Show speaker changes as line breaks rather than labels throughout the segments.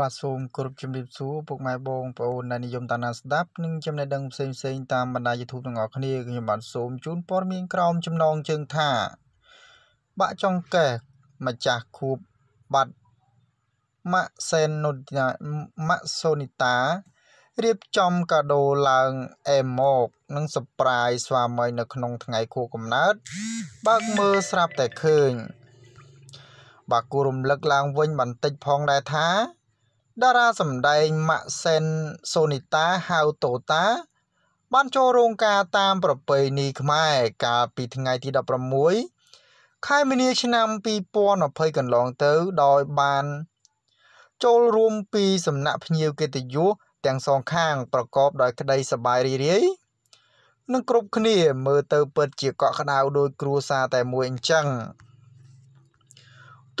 បាទសូមគោរពជំរាបសួរពុកម៉ែបងប្អូនដែលនិយមតាមដានស្ដាប់និងចំណេះដឹងផ្សេងៗតាមបណ្ដាញ YouTube ទាំងអស់គ្នាខ្ញុំបាទសូមជូនព័ត៌មានក្រោមចំណងជើងថាបាក់ចង្កេះម្ចាស់ខួបបាត់ម៉ាក់សែននុតាម៉ាក់សូនីតារៀបចំកាដូឡើងអេមកនិងសប្រាយស្វាមីនៅក្នុងថ្ងៃខួបកំណើតបើកមើលស្រាប់តែឃើញបាទគូរំលឹកឡើងវិញបន្តិចផងដែរថាតារាសម្ដែងម៉ាក់សិនសូនីតាហៅតូតា បានចូលរោងការតាមប្រពៃណីខ្មែរកាលពីថ្ងៃទី16ខែមីនាឆ្នាំ2020កន្លងទៅដោយបាន ចូលរួមពីសំណាក់ភ្ញៀវកិត្តិយសទាំងសងខាង ប្រកបដោយក្តីសប្បាយរីករាយនិងគ្រប់គ្នាមើលទៅពិតជាកក់ក្ដៅដោយគ្រួសារតែមួយអញ្ចឹង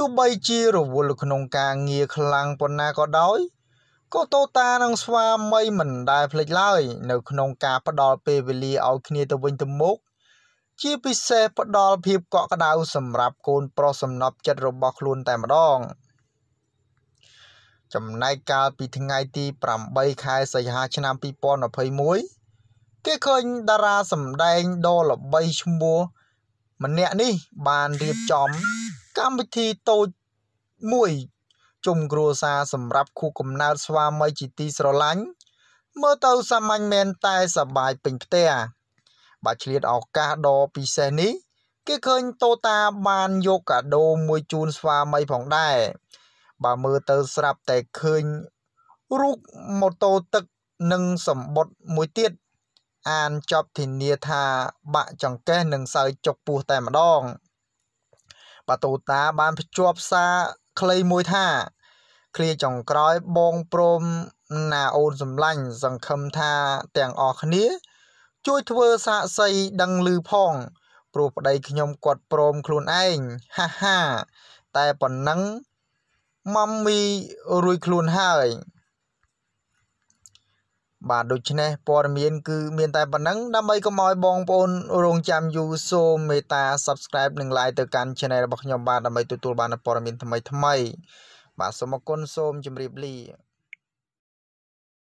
ទោះបីជារវល់ក្នុងការងារខ្លាំងប៉ុណ្ណាក៏ដោយក៏តូតានិងស្វាមីមិនដែលភ្លេចឡើយនៅក្នុងការផ្ដល់ពេលវេលាឲ្យគ្នាទៅវិញទៅមក ជាពិសេសផ្ដល់ភាពកក់ក្ដៅសម្រាប់កូនប្រុសសំណប់ចិត្តរបស់ខ្លួនតែម្ដង ចំណែកកាលពីថ្ងៃទី8ខែសីហាឆ្នាំ2021គេឃើញតារាសម្ដែងដ៏ល្បីឈ្មោះម្នាក់នេះបានរៀបចំកម្មវិធីតូចមួយជុំគ្រួសារសម្រាប់គូកំណើតស្វាមីជាទីស្រឡាញ់មើលទៅសាមញ្ញមែនតែសបាយពេញផ្ទះបើឆ្លៀតឱកាសដ៏ពិសេសនេះគេឃើញតូតាបានយកកាដូមួយជូនស្វាមីផងដែរបើមើលទៅស្រាប់តែឃើញរូបម៉ូតូទឹកនិងសម្បុតមួយទៀត អានចប់ធានាថាបាក់ចង្កេះនឹងសើចចុកពោះតែម្ដង។បាតូតាបានភ្ជាប់សារខ្លីមួយថាឃ្លាចុងក្រោយបងព្រមណាអូនសម្លាញ់សង្ឃឹមថាទាំងអស់គ្នាជួយធ្វើសាកសីដឹងឮផង ព្រោះប្តីខ្ញុំគាត់ព្រមខ្លួនឯងហាហាតែប៉ុណ្ណឹងម៉ាំមីរួយខ្លួនហើយបាទដូច្នេះព័ត៌មានគឺមានតែប៉ុណ្ណឹងដើម្បីកុំឲ្យបងប្អូនរងចាំយូរសូមមេត្តា Subscribe និង Like ទៅកាន់ Channel របស់ខ្ញុំបាទដើម្បីទទួលបានព័ត៌មានថ្មីៗបាទសូមអគុណសូមជម្រាបលា